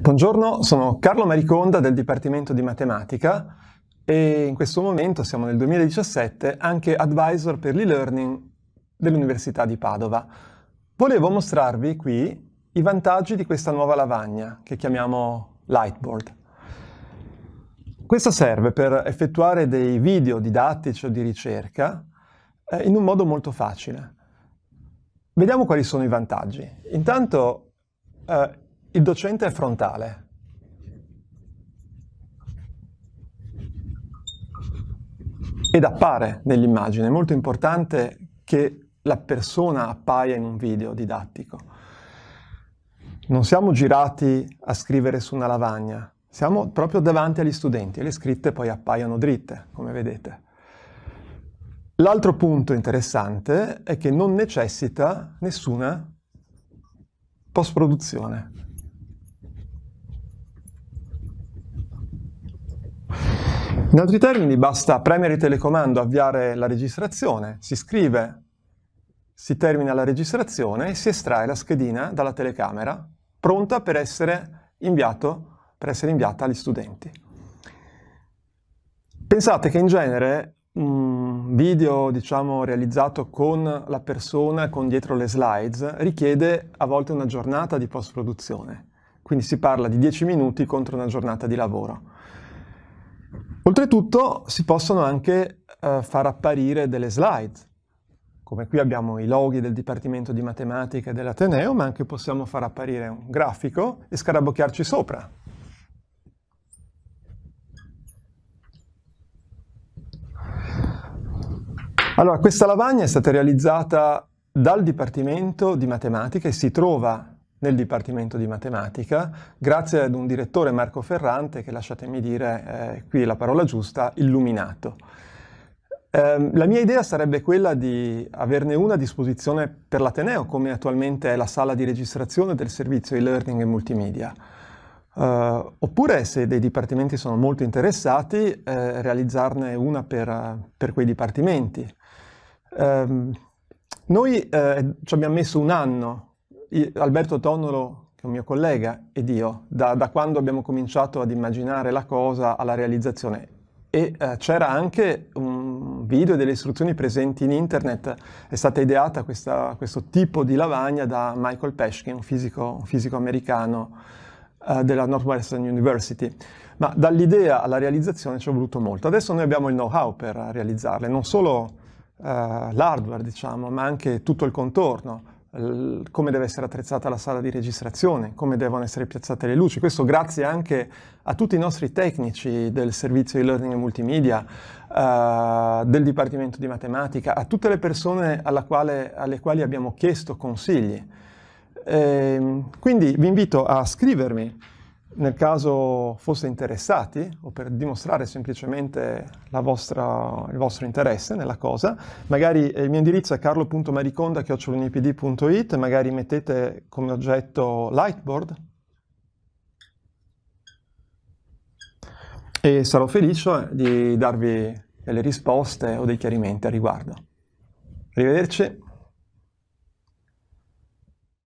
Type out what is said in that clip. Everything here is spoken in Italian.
Buongiorno, sono Carlo Mariconda del Dipartimento di Matematica e in questo momento siamo nel 2017 anche advisor per l'e-learning dell'Università di Padova. Volevo mostrarvi qui i vantaggi di questa nuova lavagna che chiamiamo Lightboard. Questa serve per effettuare dei video didattici o di ricerca eh, in un modo molto facile. Vediamo quali sono i vantaggi. Intanto eh, il docente è frontale. Ed appare nell'immagine. È molto importante che la persona appaia in un video didattico. Non siamo girati a scrivere su una lavagna, siamo proprio davanti agli studenti e le scritte poi appaiono dritte, come vedete. L'altro punto interessante è che non necessita nessuna post-produzione. In altri termini, basta premere il telecomando, avviare la registrazione, si scrive, si termina la registrazione e si estrae la schedina dalla telecamera, pronta per essere, inviato, per essere inviata agli studenti. Pensate che in genere un video, diciamo, realizzato con la persona, con dietro le slides, richiede a volte una giornata di post-produzione. Quindi si parla di 10 minuti contro una giornata di lavoro. Oltretutto si possono anche eh, far apparire delle slide, come qui abbiamo i loghi del Dipartimento di Matematica dell'Ateneo, ma anche possiamo far apparire un grafico e scarabocchiarci sopra. Allora, questa lavagna è stata realizzata dal Dipartimento di Matematica e si trova nel Dipartimento di Matematica, grazie ad un direttore Marco Ferrante che, lasciatemi dire, eh, qui la parola giusta, illuminato. Ehm, la mia idea sarebbe quella di averne una a disposizione per l'Ateneo, come attualmente è la sala di registrazione del servizio e-learning e multimedia. Eh, oppure, se dei dipartimenti sono molto interessati, eh, realizzarne una per, per quei dipartimenti. Ehm, noi eh, ci abbiamo messo un anno Alberto Tonnolo, che è un mio collega, ed io, da, da quando abbiamo cominciato ad immaginare la cosa alla realizzazione. E eh, c'era anche un video e delle istruzioni presenti in internet, è stata ideata questa, questo tipo di lavagna da Michael Peschke, un fisico, un fisico americano eh, della Northwestern University. Ma dall'idea alla realizzazione ci è voluto molto. Adesso noi abbiamo il know-how per realizzarle, non solo Uh, l'hardware, diciamo, ma anche tutto il contorno, come deve essere attrezzata la sala di registrazione, come devono essere piazzate le luci. Questo grazie anche a tutti i nostri tecnici del servizio di learning multimedia, uh, del Dipartimento di Matematica, a tutte le persone quale, alle quali abbiamo chiesto consigli. E, ehm, quindi vi invito a scrivermi nel caso foste interessati o per dimostrare semplicemente vostra, il vostro interesse nella cosa, magari eh, il mio indirizzo è carlo.mariconda.it, magari mettete come oggetto Lightboard e sarò felice di darvi delle risposte o dei chiarimenti a riguardo. Arrivederci.